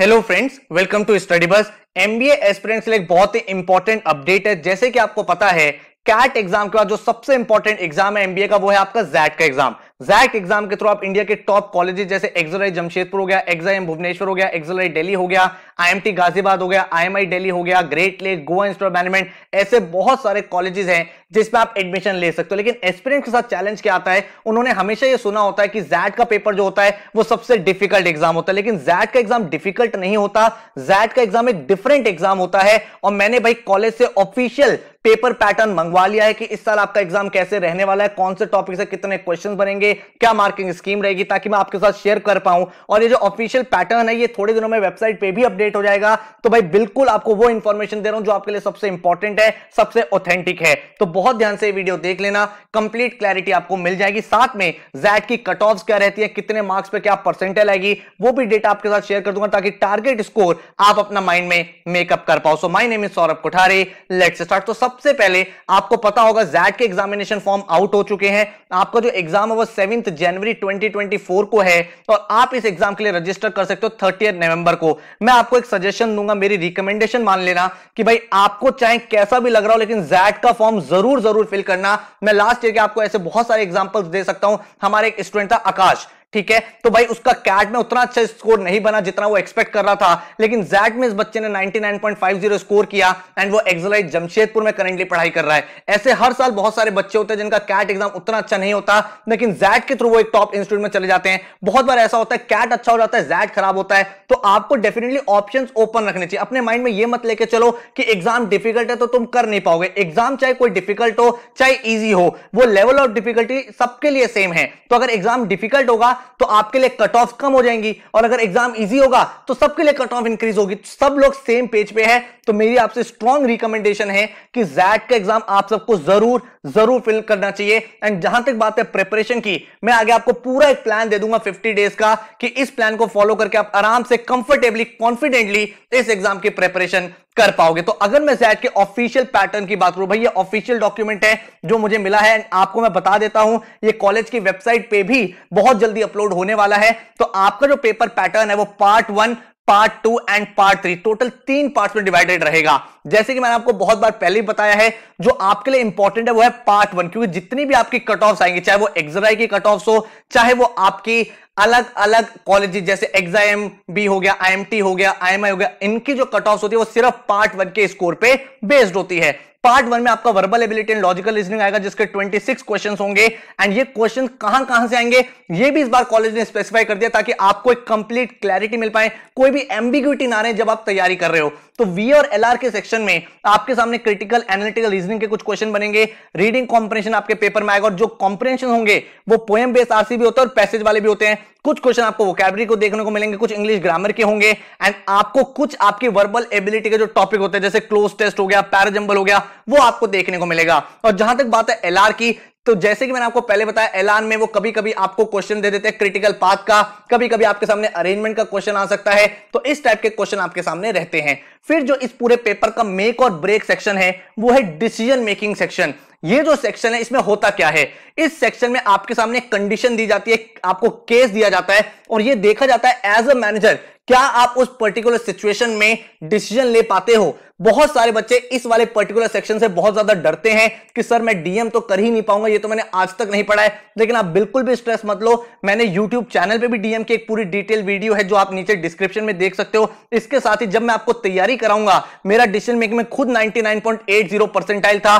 hello friends welcome to study bus MBA aspirants लिए बहुत ही important update है जैसे कि आपको पता है कैट एग्जाम के बाद जो सबसे इंपॉर्टेंट एग्जाम है एमबीए का वो है आपका जैट का एग्जाम जैक एग्जाम के थ्रू आप इंडिया के टॉप कॉलेजेस जैसे एक्सलराई जमशेदपुर हो गया एक्साइम भुवनेश्वर हो गया एक्सलराई दिल्ली हो गया आईएमटी गाजियाबाद हो गया आईएमआई दिल्ली हो गया Great Lake Goa Institute Management ऐसे बहुत सारे कॉलेजेस हैं जिसमें आप एडमिशन ले सकते हो लेकिन एक्सपीरियंस के साथ चैलेंज क्या आता है उन्होंने हमेशा ये सुना होता है कि जैट का पेपर जो होता है वो सबसे डिफिकल्ट एग्जाम होता है लेकिन जैट का एग्जाम डिफिकल्ट नहीं होता जैट का एग्जाम एक डिफरेंट एग्जाम होता है और मैंने भाई कॉलेज से ऑफिशियल पेपर पैटर्न मंगवा लिया है कि इस साल आपका एग्जाम कैसे रहने वाला है कौन से टॉपिक से कितने क्वेश्चन बनेंगे क्या मार्किंग स्कीम रहेगी ताकि मैं आपके साथ शेयर कर पाऊं और ये जो ऑफिशियल पैटर्न है ये थोड़े दिनों में वेबसाइट पे भी अपडेट हो जाएगा तो भाई बिल्कुल आपको वो इन्फॉर्मेशन दे रहा हूं जो आपके लिए सबसे इंपॉर्टेंट है सबसे ऑथेंटिक है तो बहुत ध्यान से वीडियो देख लेना कंप्लीट क्लैरिटी आपको मिल जाएगी साथ में जैट की कट ऑफ क्या रहती है कितने मार्क्स पे क्या परसेंटेज आएगी वो भी डेटा आपके साथ शेयर कर दूंगा ताकि टारगेट स्कोर आप अपना माइंड में मेकअप कर पाओ so my name is Saurabh Kothare let's start तो सबसे पहले आपको पता होगा जैट के एग्जामिनेशन फॉर्म आउट हो चुके हैं आपका जो एग्जाम है वो सेवन जनवरी 2024 को है और तो आप इस एग्जाम के लिए रजिस्टर कर सकते हो थर्टी नवंबर को मैं आपको एक सजेशन दूंगा मेरी रिकमेंडेशन मान लेना कि भाई आपको चाहे कैसा भी लग रहा हो लेकिन जैट का फॉर्म जरूर जरूर फिल करना मैं लास्ट ईयर के आपको ऐसे बहुत सारे एग्जाम्पल्स दे सकता हूं हमारे एक स्टूडेंट था आकाश ठीक है तो भाई उसका कैट में उतना अच्छा स्कोर नहीं बना जितना वो एक्सपेक्ट कर रहा था लेकिन जैट में इस बच्चे ने 99.50 स्कोर किया एंड वो एक्सलाइट जमशेदपुर में करेंटली पढ़ाई कर रहा है ऐसे हर साल बहुत सारे बच्चे होते हैं जिनका कैट एग्जाम उतना अच्छा नहीं होता लेकिन जैट के थ्रू वो एक टॉप इंस्टीट्यूट में चले जाते हैं बहुत बार ऐसा होता है कैट अच्छा हो जाता है जैट खराब होता है तो आपको डेफिनेटली ऑप्शन ओपन रखने चाहिए अपने माइंड में यह मत लेके चलो कि एग्जाम डिफिकल्ट है तो तुम कर नहीं पाओगे एग्जाम चाहे कोई डिफिकल्ट हो चाहे ईजी हो वो लेवल ऑफ डिफिकल्टी सबके लिए सेम है तो अगर एग्जाम डिफिकल्ट होगा तो आपके लिए कट ऑफ कम हो जाएंगी और अगर एग्जाम इजी होगा तो सबके लिए कट ऑफ इंक्रीज होगी सब लोग सेम पेज पे है तो मेरी आपसे स्ट्रॉन्ग रिकमेंडेशन है कि जैट का एग्जाम आप सबको जरूर जरूर फिल करना चाहिए एंड जहां तक बात है प्रिपरेशन की मैं आगे आपको पूरा एक प्लान दे दूंगा 50 डेज का कि इस प्लान को फॉलो करके आप आराम से कंफर्टेबली कॉन्फिडेंटली इस एग्जाम की प्रिपरेशन कर पाओगे तो अगर मैं जैट के ऑफिशियल पैटर्न की बात करूं भाई ये ऑफिशियल डॉक्यूमेंट है जो मुझे मिला है आपको मैं बता देता हूं ये कॉलेज की वेबसाइट पे भी बहुत जल्दी अपलोड होने वाला है तो आपका जो पेपर पैटर्न है वो part one part two and part three total तीन पार्ट में डिवाइडेड रहेगा जैसे कि मैंने आपको बहुत बार पहले ही बताया है जो आपके लिए इंपॉर्टेंट है वो है पार्ट वन क्योंकि जितनी भी आपकी कट ऑफ आएंगे चाहे वो एक्सराइ की कट ऑफ हो चाहे वो आपकी अलग अलग कॉलेज जैसे एग्जाम बी हो गया आईएमटी हो गया आईएमआई हो गया इनकी जो कट ऑफ होती है वो सिर्फ पार्ट वन के स्कोर पे बेस्ड होती है पार्ट वन में आपका verbal ability and logical reasoning आएगा जिसके 26 क्वेश्चन होंगे एंड ये क्वेश्चन कहां कहां से आएंगे ये भी इस बार कॉलेज ने स्पेसिफाई कर दिया ताकि आपको एक कंप्लीट क्लैरिटी मिल पाए कोई भी एम्बिग्यूटी ना रहे जब आप तैयारी कर रहे हो तो वी और एल के सेक्शन में आपके सामने क्रिटिकल एनालिटिकल रीजनिंग के कुछ क्वेश्चन बनेंगे रीडिंग कॉम्प्रेशन आपके पेपर में आएगा और जो कॉम्प्रेशन होंगे वो पोएम बेस्ड भी होता है और पैसेज वाले भी होते हैं कुछ क्वेश्चन आपको वोकैबरी को देखने को मिलेंगे कुछ इंग्लिश ग्रामर के होंगे एंड आपको कुछ आपकी वर्बल एबिलिटी के जो टॉपिक होते हैं जैसे क्लोज टेस्ट हो गया पैराजंबल हो गया वो आपको देखने को मिलेगा और जहां तक बात है एलआर की तो जैसे कि मैंने आपको पहले बताया ऐलान में वो कभी कभी आपको क्वेश्चन दे देते हैं क्रिटिकल पाथ का कभी कभी आपके सामने अरेंजमेंट का क्वेश्चन आ सकता है तो इस टाइप के क्वेश्चन आपके सामने रहते हैं फिर जो इस पूरे पेपर का मेक और ब्रेक सेक्शन है वो है डिसीजन मेकिंग सेक्शन ये जो सेक्शन है इसमें होता क्या है इस सेक्शन में आपके सामने कंडीशन दी जाती है आपको केस दिया जाता है और ये देखा जाता है एज अ मैनेजर क्या आप उस पर्टिकुलर सिचुएशन में डिसीजन ले पाते हो बहुत सारे बच्चे इस वाले पर्टिकुलर सेक्शन से बहुत ज्यादा डरते हैं कि सर मैं डीएम तो कर ही नहीं पाऊंगा ये तो मैंने आज तक नहीं पढ़ा है लेकिन आप बिल्कुल भी स्ट्रेस मत लो मैंने यूट्यूब चैनल पे भी डीएम की एक पूरी डिटेल वीडियो है जो आप नीचे डिस्क्रिप्शन में देख सकते हो इसके साथ ही जब मैं आपको तैयारी कराऊंगा मेरा डिसीजन मेकिंग में खुद नाइनटी परसेंटाइल था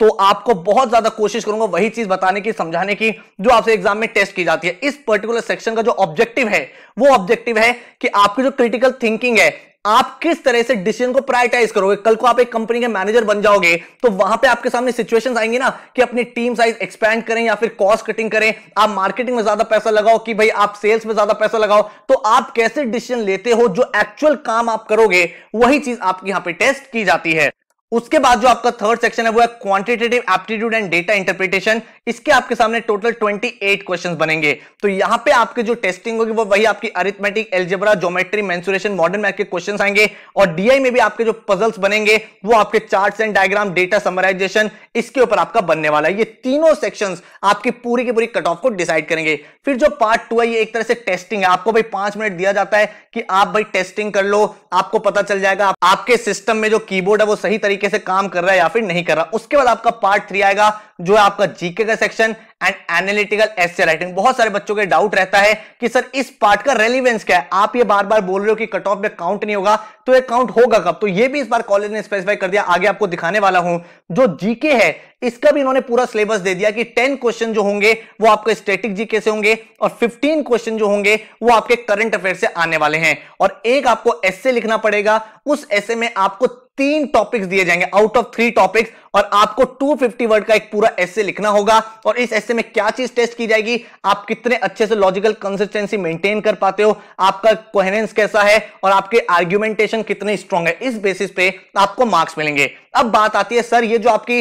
तो आपको बहुत ज्यादा कोशिश करूंगा वही चीज बताने की समझाने की जो आपसे एग्जाम में टेस्ट की जाती है इस पर्टिकुलर सेक्शन का जो ऑब्जेक्टिव है वो ऑब्जेक्टिव है कि आपकी जो क्रिटिकल थिंकिंग है आप किस तरह से डिसीजन को प्रायोरिटाइज करोगे कल को आप एक कंपनी के मैनेजर बन जाओगे तो वहां पे आपके सामने सिचुएशंस आएंगे ना कि अपनी टीम साइज एक्सपैंड करें या फिर कॉस्ट कटिंग करें आप मार्केटिंग में ज्यादा पैसा लगाओ कि भाई आप सेल्स में ज्यादा पैसा लगाओ तो आप कैसे डिसीजन लेते हो जो एक्चुअल काम आप करोगे वही चीज आपकी यहां पर टेस्ट की जाती है उसके बाद जो आपका थर्ड सेक्शन है वो है quantitative aptitude and data interpretation इसके आपके सामने टोटल 28 क्वेश्चंस बनेंगे तो यहां पे आपके जो टेस्टिंग होगी वो वही आपकी arithmetic algebra geometry mensuration modern math के क्वेश्चन आएंगे और डीआई में भी आपके जो पजल्स बनेंगे वो आपके chart and diagram data summarization इसके ऊपर आपका बनने वाला है ये तीनों सेक्शन आपकी पूरी की पूरी कट ऑफ को डिसाइड करेंगे फिर जो पार्ट टू है ये एक तरह से टेस्टिंग है आपको भाई पांच मिनट दिया जाता है कि आप भाई टेस्टिंग कर लो आपको पता चल जाएगा आपके सिस्टम में जो कीबोर्ड है वो सही तरीके तरीके से काम कर रहा है या फिर नहीं कर रहा उसके बाद आपका पार्ट थ्री आएगा जो है आपका जीके का section and analytical essay writing बहुत सारे बच्चों के डाउट रहता है कि सर इस पार्ट का रेलिवेंस क्या है आप ये बार बार बोल रहे हो कि कट ऑफ में काउंट नहीं होगा तो ये काउंट होगा कब तो ये भी इस बार कॉलेज ने स्पेसिफाई कर दिया आगे आपको दिखाने वाला हूं जो जीके है इसका भी इन्होंने पूरा सिलेबस दे दिया कि टेन क्वेश्चन जो होंगे वो आपके स्टेटिक जीके से होंगे और फिफ्टीन क्वेश्चन जो होंगे वो आपके करंट अफेयर से आने वाले हैं और एक आपको एस लिखना पड़ेगा उस एस में आपको तीन टॉपिक्स दिए जाएंगे आउट ऑफ थ्री टॉपिक्स और आपको 250 वर्ड का एक पूरा ऐसे लिखना होगा और इस ऐसे में क्या चीज टेस्ट की जाएगी आप कितने अच्छे से लॉजिकल कंसिस्टेंसी मेंटेन कर पाते हो आपका कोहेरेंस कैसा है और आपके आर्ग्यूमेंटेशन कितने स्ट्रांग है इस बेसिस पे आपको मार्क्स मिलेंगे अब बात आती है सर ये जो आपकी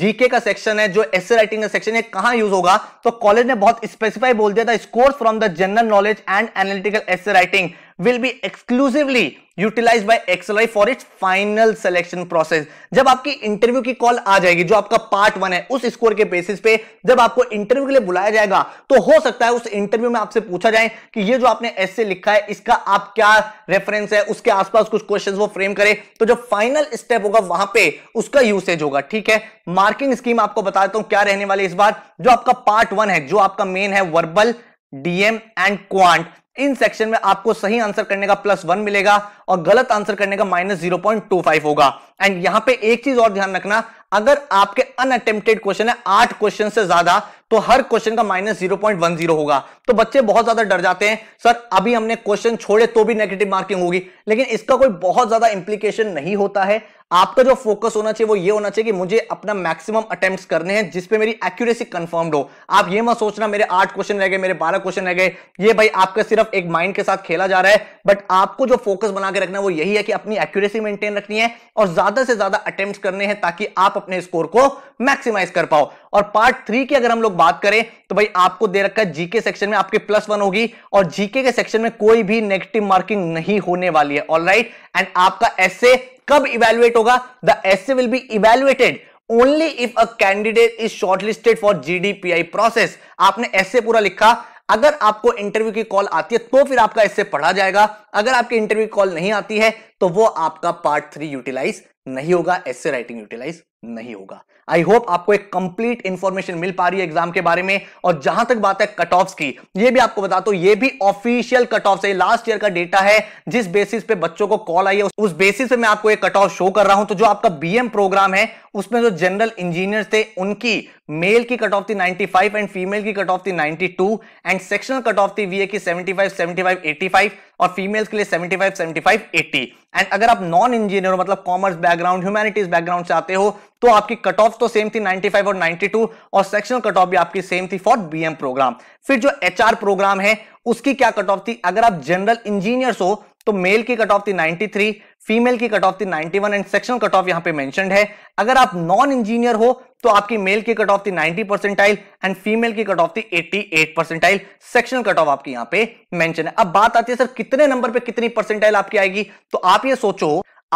जीके का सेक्शन है जो एस राइटिंग का सेक्शन है कहां यूज होगा तो कॉलेज ने बहुत स्पेसिफाई बोल दिया था scores from the general knowledge and analytical essay writing will be exclusively utilize by XLRI for its final selection process जब आपकी इंटरव्यू की कॉल आ जाएगी जो आपका पार्ट वन है उस स्कोर के बेसिस पे जब आपको इंटरव्यू के लिए बुलाया जाएगा तो हो सकता है उस इंटरव्यू में आपसे पूछा जाए कि ये जो आपने एस लिखा है इसका आप क्या रेफरेंस है उसके आसपास कुछ क्वेश्चन वो फ्रेम करे तो जो फाइनल स्टेप होगा वहां पे उसका यूसेज होगा ठीक है मार्किंग स्कीम आपको बताता हूं क्या रहने वाली इस बार जो आपका पार्ट वन है जो आपका मेन है वर्बल डीएम एंड क्वांट इन सेक्शन में आपको सही आंसर करने का प्लस वन मिलेगा और गलत आंसर करने का minus zero point two five होगा एंड यहां पे एक चीज और ध्यान रखना अगर आपके अनअटेम्प्टेड क्वेश्चन है आठ क्वेश्चन से ज्यादा तो हर क्वेश्चन का minus zero point one zero होगा तो बच्चे बहुत ज्यादा डर जाते हैं सर अभी हमने क्वेश्चन छोड़े तो भी नेगेटिव मार्किंग होगी लेकिन इसका कोई बहुत ज्यादा इंप्लीकेशन नहीं होता है आपका जो फोकस होना चाहिए वो ये होना चाहिए कि मुझे अपना मैक्सिमम अटेम्प्ट करने हैं जिसपे मेरी एक्यूरेसी कंफर्म्ड हो आप ये मत सोचना मेरे आठ क्वेश्चन रह गए मेरे बारह क्वेश्चन रह गए ये भाई आपका सिर्फ एक माइंड के साथ खेला जा रहा है बट आपको जो फोकस बना के रखना है वो यही है कि अपनी एक्यूरेसी मेंटेन रखनी है और ज्यादा से ज्यादा अटेम्प्ट करने हैं ताकि आप अपने स्कोर को मैक्सिमाइज कर पाओ और पार्ट थ्री की अगर हम लोग बात करें तो भाई आपको दे रखा है जीके सेक्शन में आपके प्लस वन होगी और जीके के सेक्शन में कोई भी नेगेटिव मार्किंग नहीं होने वाली है ऑल राइट एंड आपका एसए कब इवेल्युएट होगा the SA will be evaluated only if a candidate is shortlisted for GDPI process आपने ऐसे पूरा लिखा अगर आपको इंटरव्यू की कॉल आती है तो फिर आपका इससे पढ़ा जाएगा अगर आपकी इंटरव्यू कॉल नहीं आती है तो वो आपका पार्ट थ्री यूटिलाइज नहीं होगा ऐसे राइटिंग यूटिलाइज नहीं होगा आई होप आपको एक कंप्लीट इंफॉर्मेशन मिल पा रही है एग्जाम के बारे में और जहां तक बात है कट ऑफ की ये भी आपको बता दो तो, ये भी ऑफिशियल कट ऑफ है लास्ट ईयर का डेटा है जिस बेसिस पे बच्चों को कॉल आई है उस बेसिस पे मैं आपको एक कट ऑफ शो कर रहा हूं तो जो आपका बी प्रोग्राम है उसमें जो जनरल इंजीनियर थे उनकी मेल की कट ऑफ थी नाइनटी एंड फीमेल की कट ऑफ थी ninety and sectional cut off थी वीए की सेवेंटी फाइव 85 और फीमेल्स के लिए 75 75 80 एंड अगर आप नॉन इंजीनियर मतलब कॉमर्स बैकग्राउंड ह्यूमैनिटीज बैकग्राउंड से आते हो तो आपकी कट ऑफ तो सेम थी 95 और 92 और सेक्शनल कट ऑफ भी आपकी सेम थी फॉर बीएम प्रोग्राम फिर जो एच प्रोग्राम है उसकी क्या कट ऑफ थी अगर आप जनरल इंजीनियर हो तो मेल की कट ऑफ थी 93 फीमेल की कट ऑफ थी 91 एंड सेक्शनल कट ऑफ यहां पे मेंशनड है अगर आप नॉन इंजीनियर हो तो आपकी मेल की कट ऑफ थी 90 परसेंटाइल एंड फीमेल की कट ऑफ थी 88 परसेंटाइल सेक्शनल कट ऑफ आपकी यहां पे मेंशन है अब बात आती है सर कितने नंबर पे कितनी परसेंटाइल आपकी आएगी तो आप ये सोचो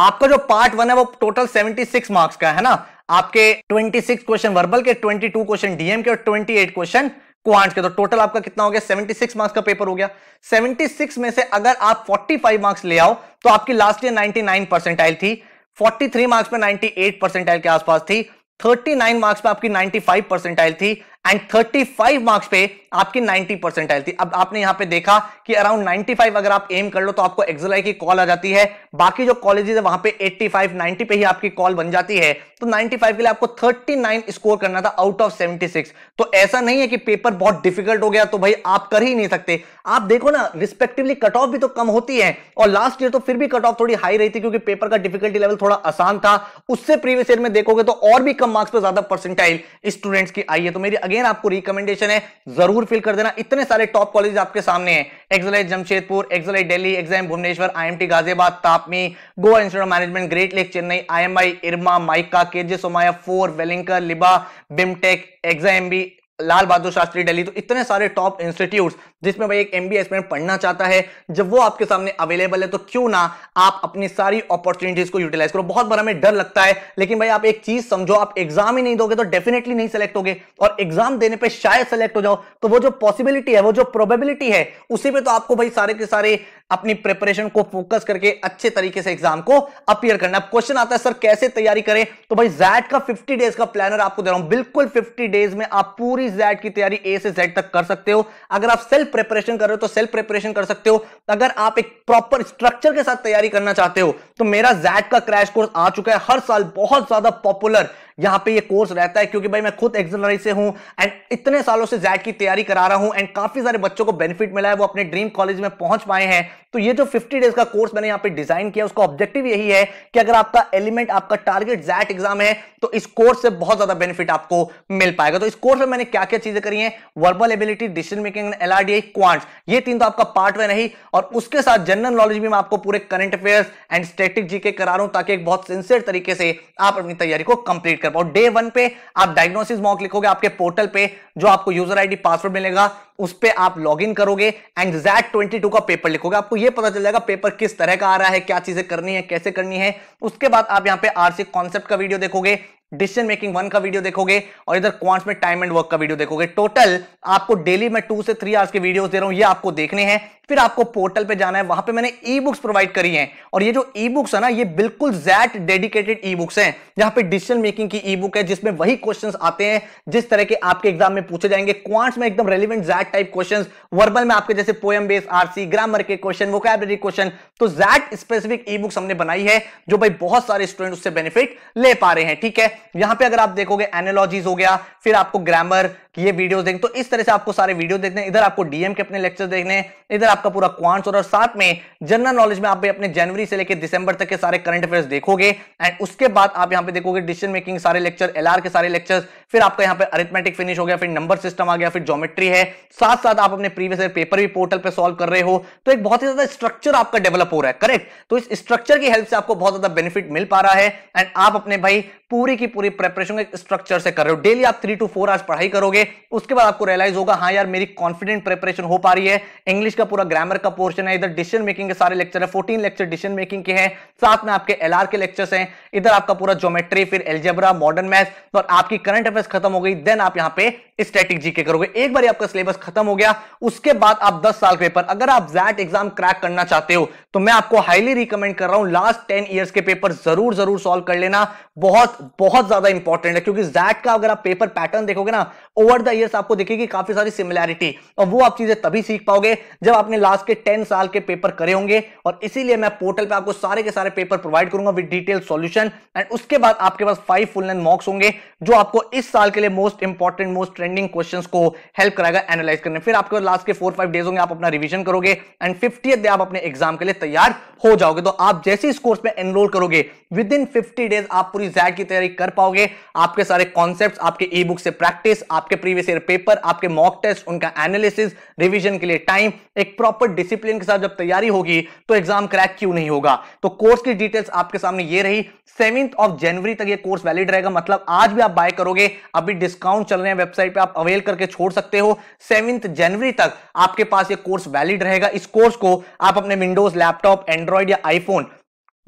आपका जो पार्ट वन है वो टोटल 76 मार्क्स का है ना आपके 26 क्वेश्चन वर्बल के 22 क्वेश्चन डीएम के और 28 क्वेश्चन क्वांट्स के तो टोटल आपका कितना हो गया 76 मार्क्स का पेपर हो गया 76 में से अगर आप 45 मार्क्स ले आओ तो आपकी लास्ट ईयर 99 परसेंटाइल थी 43 मार्क्स पे 98 परसेंटाइल के आसपास थी 39 मार्क्स पे आपकी 95 परसेंटाइल थी एंड 35 मार्क्स पे आपकी 90 परसेंटाइल थी अब आपने यहां पे देखा कि अराउंड 95 अगर आप एम कर लो तो आपको एक्सलाई की कॉल आ जाती है बाकी जो कॉलेजेस है वहां पे 85 90 पे ही आपकी कॉल बन जाती है तो 95 के लिए आपको 39 स्कोर करना था आउट ऑफ 76 तो ऐसा नहीं है कि पेपर बहुत डिफिकल्ट हो गया तो भाई आप कर ही नहीं सकते आप देखो ना रिस्पेक्टिवली कट ऑफ भी तो कम होती है और लास्ट ईयर तो फिर भी कट ऑफ थोड़ी हाई रही थी क्योंकि पेपर का डिफिकल्टी लेवल थोड़ा आसान था उससे प्रीवियस ईयर में देखोगे तो और भी कम मार्क्स पर ज्यादा परसेंटाइल स्टूडेंट्स की आई है तो मेरी अगेन आपको रिकमेंडेशन है जरूर फिल कर देना इतने सारे टॉप कॉलेज आपके सामने हैं XLRI Jamshedpur XLRI Delhi XIM Bhubaneswar IMT Ghaziabad TAPMI Goa Institute of Management Great Lake Chennai IMI IRMA MICA KJ Somaiya फोर Welingkar LIBA BIMTECH XIM B Lal Bahadur Shastri Delhi तो इतने सारे टॉप इंस्टीट्यूट जिसमें भाई एक एम बी पढ़ना चाहता है जब वो आपके सामने अवेलेबल है तो क्यों ना आप अपनी सारी अपॉर्चुनिटीज को यूटिलाइज करो बहुत बार हमें डर लगता है लेकिन भाई आप एक चीज समझो आप एग्जाम ही नहीं दोगे तो डेफिनेटली नहीं सिलेक्ट होगे और एग्जाम देने पर शायद सेलेक्ट हो जाओ तो वो जो पॉसिबिलिटी है वो जो प्रोबेबिलिटी है उसी पर तो आपको भाई सारे के सारे अपनी प्रिपरेशन को फोकस करके अच्छे तरीके से एग्जाम को अपियर करना अब क्वेश्चन आता है सर कैसे तैयारी करें तो भाई जैट का 50 डेज का प्लानर आपको दे रहा हूं बिल्कुल 50 डेज में आप पूरी जैट की तैयारी ए से जेड तक कर सकते हो अगर आप सेल्फ प्रिपरेशन कर रहे हो तो सेल्फ प्रिपरेशन कर सकते हो अगर आप एक प्रॉपर स्ट्रक्चर के साथ तैयारी करना चाहते हो तो मेरा जैट का क्रैश कोर्स आ चुका है हर साल बहुत ज्यादा पॉपुलर यहाँ पे ये कोर्स रहता है क्योंकि भाई मैं खुद एक्सलरी से हूँ एंड इतने सालों से जैट की तैयारी करा रहा हूँ एंड काफी सारे बच्चों को बेनिफिट मिला है वो अपने ड्रीम कॉलेज में पहुंच पाए हैं तो ये जो 50 डेज का कोर्स मैंने यहाँ पे डिजाइन किया उसका ऑब्जेक्टिव यही है कि अगर आपका एलिमेंट आपका टारगेट जैट एग्जाम है तो इस कोर्स से बहुत ज्यादा बेनिफिट आपको मिल पाएगा तो इस कोर्स में मैंने क्या क्या चीजें करी है verbal ability decision making L R quant ये तीन तो आपका पार्ट में नहीं और उसके साथ जनरल नॉलेज भी मैं आपको पूरे current affairs and static GK करा रहा हूं ताकि एक बहुत सिंसियर तरीके से आप अपनी तैयारी को कंप्लीट कर सकते हैं और डे वन पे आप डायग्नोसिस मॉक लिखोगे आपके पोर्टल पे जो आपको यूजर आईडी पासवर्ड मिलेगा उस पर आप लॉग इन करोगे एंड जैट ट्वेंटी का पेपर लिखोगे आपको यह पता चल जाएगा पेपर किस तरह का आ रहा है क्या चीजें करनी है कैसे करनी है उसके बाद आप यहाँ पे आरसी कॉन्सेप्ट का वीडियो देखोगे डिसीजन मेकिंग वन का वीडियो देखोगे और इधर क्वांट्स में टाइम एंड वर्क का वीडियो देखोगे टोटल आपको डेली मैं टू से थ्री आवर्स के वीडियोस दे रहा हूं ये आपको देखने हैं फिर आपको पोर्टल पे जाना है वहां पे मैंने ई बुक्स प्रोवाइड करी हैं और ये जो ई बुक्स है ना ये बिल्कुल जैट डेडिकेटेड ई बुक्स हैं जहां पे डिसीजन मेकिंग की ई बुक है जिसमें वही क्वेश्चंस आते हैं जिस तरह के आपके एग्जाम में पूछे जाएंगे क्वांट्स में एकदम relevant XAT type questions verbal में आपके जैसे पोएम बेस आरसी ग्रामर के क्वेश्चन वोकैबलरी क्वेश्चन तो जैट स्पेसिफिक ई बुक्स हमने बनाई है जो भाई बहुत सारे स्टूडेंट उससे बेनिफिट ले पा रहे हैं ठीक है यहां पे अगर आप देखोगे एनोलॉजीज हो गया फिर आपको ग्रामर ये वीडियो देखें तो इस तरह से आपको सारे वीडियो देखने इधर आपको डीएम के अपने लेक्चर देखने इधर आपका पूरा क्वांस और साथ में जनरल नॉलेज में आप अपने जनवरी से लेकर दिसंबर तक के सारे करंट अफेयर्स देखोगे एंड उसके बाद आप यहाँ पे देखोगे डिसीजन मेकिंग सारे लेक्चर एल के सारे लेक्चर फिर आपका यहाँ पे अरिथमेटिक फिनिश हो गया फिर नंबर सिस्टम आ गया फिर जोमेट्री है साथ साथ आप अपने प्रीवियस पेपर भी पोर्टल पर सोल्व कर रहे हो तो एक बहुत ही ज्यादा स्ट्रक्चर आपका डेवलप हो रहा है करेक्ट तो इस स्ट्रक्चर की हेल्प से आपको बहुत ज्यादा बेनिफिट मिल पा रहा है एंड आप अपने भाई पूरी की पूरी प्रेपरेशन स्ट्रक्चर से कर रहे हो डेली आप थ्री टू फोर आवर्स पढ़ाई करोगे उसके बाद आपको रियलाइज होगा हाँ यार मेरी कॉन्फिडेंट प्रिपरेशन हो पा रही है इंग्लिश का पूरा ग्रामर का पोर्शन है इधर डिसीजन मेकिंग के सारे लेक्चर है फोर्टीन लेक्चर डिसीजन मेकिंग के हैं साथ में आपके एल के लेक्चर्स हैं इधर आपका पूरा ज्योमेट्री फिर एल्जेब्रा मॉडर्न मैथ और आपकी करंट अफेयर्स खत्म हो गई देन आप यहाँ पे स्टैटिक जीके करोगे एक बार आपका सिलेबस खत्म हो गया उसके बाद आप 10 साल पेपर अगर आप जैट एग्जाम क्रैक करना चाहते हो तो मैं आपको हाईली रिकमेंड कर रहा हूं लास्ट 10 इयर्स के पेपर जरूर जरूर सॉल्व कर लेना बहुत बहुत ज्यादा इंपॉर्टेंट है क्योंकि जैट का अगर आप पेपर पैटर्न देखोगे ना ओवर द ईयर आपको देखेगी काफी सारी सिमिलैरिटी और वो आप चीजें तभी सीख पाओगे जब आपने लास्ट के टेन साल के पेपर करे होंगे और इसीलिए मैं पोर्टल पर आपको सारे के सारे पेपर प्रोवाइड करूंगा विद डिटेल सोल्यूशन एंड उसके बाद आपके पास फाइव फुल मॉक्स होंगे जो आपको इस साल के लिए most important most trending questions को हेल्प कराएगा एनालाइज करने फिर आपके लास्ट के फोर फाइव डेज होंगे आप अपना रिविजन करोगे एंड फिफ्टी डे आप अपने एग्जाम के लिए तैयार हो जाओगे तो आप जैसे इस कोर्स में एनरोल करोगे विद इन फिफ्टी डेज आप पूरी जैड की तैयारी कर पाओगे आपके सारे कॉन्सेप्ट आपके ई बुक से प्रैक्टिस आपके प्रीवियस ईयर पेपर आपके मॉक टेस्ट उनका एनालिसिस रिविजन के लिए टाइम एक प्रॉपर डिसिप्लिन के साथ जब तैयारी होगी तो एग्जाम क्रैक क्यों नहीं होगा तो कोर्स की डिटेल्स आपके सामने ये रही सेवेंथ ऑफ जनवरी तक ये कोर्स वैलिड रहेगा मतलब आज भी आप बाय करोगे अभी डिस्काउंट चल रहे हैं वेबसाइट पे आप अवेल करके छोड़ सकते हो सेवेंथ जनवरी तक आपके पास ये कोर्स वैलिड रहेगा इस कोर्स को आप अपने विंडोज लैपटॉप एंड्रॉइड या आईफोन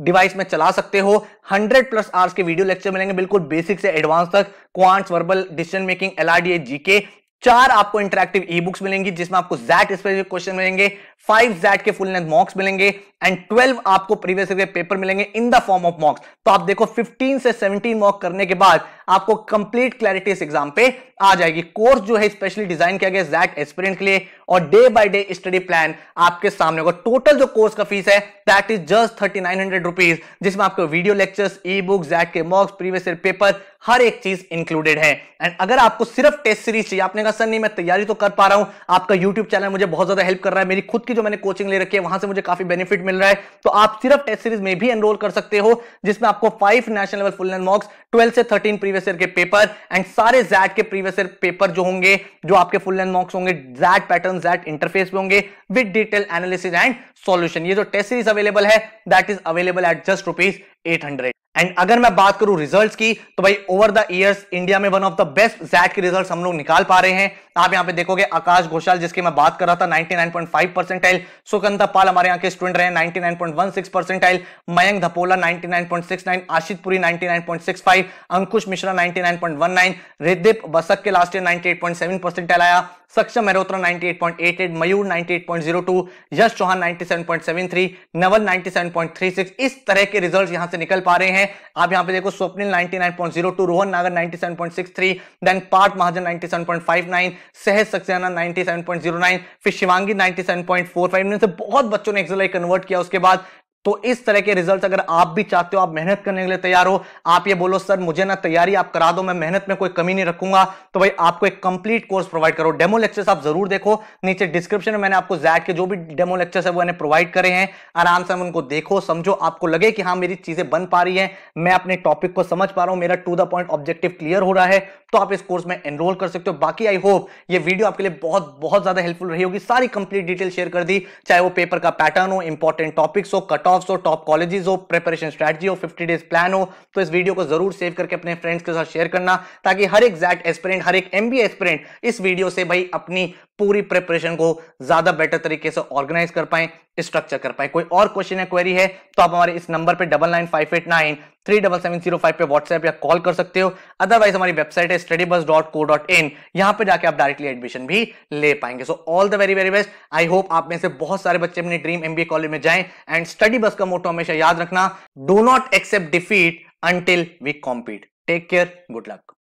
डिवाइस में चला सकते हो 100 प्लस आवर्स के वीडियो लेक्चर मिलेंगे बिल्कुल बेसिक से एडवांस तक quants verbal decision making LRDA GK चार आपको इंटरेक्टिव ई बुक्स मिलेंगी जिसमें आपको जैट स्पेसिफिक क्वेश्चन मिलेंगे फाइव जैट के फुल लेंथ मॉक्स मिलेंगे एंड ट्वेल्व आपको प्रीवियस के पेपर मिलेंगे in the form of mocks तो आप देखो फिफ्टीन से सेवनटीन मॉक करने के बाद आपको कंप्लीट क्लैरिटी इस एग्जाम पे आ जाएगी कोर्स जो है स्पेशली डिजाइन किया गया जैट एक्सपीरियंस के लिए और day by day study plan आपके सामने होगा टोटल जो कोर्स का फीस है that is just thirty nine hundred rupees जिसमें आपको video lectures e book XAT के मॉक्स प्रीवियस पेपर हर एक चीज इंक्लूडेड है एंड अगर आपको सिर्फ टेस्ट सीरीज चाहिए आपने कहा सर नहीं मैं तैयारी तो कर पा रहा हूं आपका यूट्यूब चैनल मुझे बहुत ज्यादा हेल्प कर रहा है मेरी खुद की जो मैंने कोचिंग ले रखी है वहां से मुझे काफी बेनिफिट मिल रहा है तो आप सिर्फ टेस्ट सीरीज में भी एनरोल कर सकते हो जिसमें आपको five national level full and mocks twelfth से थर्टीन प्रीवियस ईयर के पेपर एंड सारे जैट के प्रीवियस ईयर पेपर जो होंगे जो आपके फुल एंड मॉक्स होंगे जैट पैटर्न जैट इंटरफेस में होंगे with detail analysis and solution ये जो टेस्ट सीरीज अवेलेबल है that is available at just rupees eight hundred and अगर मैं बात करूं रिजल्ट्स की तो भाई ओवर द इयर्स इंडिया में one of the best XAT के रिजल्ट्स हम लोग निकाल पा रहे हैं आप यहां पे देखोगे आकाश घोषाल जिसकी मैं बात कर रहा था 99.5 परसेंटाइल सुकंता पाल हमारे यहाँ के स्टूडेंट रहे 99.16 परसेंटाइल मयंक धपोला 99.69 आशित पुरी 99.65 अंकुश मिश्रा 99.19 रिदीप बसक के लास्ट ईयर 98.7 परसेंटाइल आया सक्षम मेहरोत्रा 98.88 मयूर 98.02 यश चौहान 97.73 नवल 97.36 इस तरह के रिजल्ट्स यहां से निकल पा रहे हैं आप यहां पे देखो स्वप्निल 99.02 रोहन नागर 97.63 देन पार्थ महाजन 97.59 सहज सक्सेना 97.09 फिर शिवांगी 97.45 में से बहुत बच्चों ने एक्सेल कन्वर्ट किया उसके बाद तो इस तरह के रिजल्ट अगर आप भी चाहते हो आप मेहनत करने के लिए तैयार हो आप ये बोलो सर मुझे ना तैयारी आप करा दो मैं मेहनत में कोई कमी नहीं रखूंगा तो भाई आपको एक कंप्लीट कोर्स प्रोवाइड करो डेमो लेक्चर्स आप जरूर देखो नीचे डिस्क्रिप्शन में मैंने आपको जैट के जो भी डेमो लेक्चर्स है वो मैंने प्रोवाइड करे हैं आराम से उनको देखो समझो आपको लगे कि हाँ मेरी चीजें बन पा रही है मैं अपने टॉपिक को समझ पा रहा हूं मेरा to the point objective clear हो रहा है तो आप इस कोर्स में एनरोल कर सकते हो बाकी आई होप ये वीडियो आपके लिए बहुत बहुत ज्यादा हेल्पफुल रही होगी सारी कंप्लीट डिटेल शेयर कर दी चाहे वो पेपर का पैटर्न हो इंपॉर्टेंट टॉपिक्स हो कट कटऑफ्स हो टॉप कॉलेजेस हो प्रेपरेशन स्ट्रेटजी हो फिफ्टी डेज प्लान हो तो इस वीडियो को जरूर सेव करके अपने फ्रेंड्स के साथ शेयर करना ताकि हर एक जैट एस्पिरेंट हर एक एमबीए एस्पिरेंट इस वीडियो से भाई अपनी पूरी प्रिपरेशन को ज्यादा बेटर तरीके से ऑर्गेनाइज कर पाए स्ट्रक्चर कर पाए कोई और क्वेश्चन या क्वेरी है तो आप हमारे इस नंबर पे double nine five eight nine three double seven zero five पे व्हाट्सएप या कॉल कर सकते हो अदरवाइज हमारी वेबसाइट है स्टडी बस डॉट को डॉट इन यहाँ पे जाके आप डायरेक्टली एडमिशन भी ले पाएंगे so all the very very best I hope आप में से बहुत सारे बच्चे अपने ड्रीम एमबीए कॉलेज में जाए एंड स्टडी बस का मोटो हमेशा याद रखना do not accept defeat until we compete take care good luck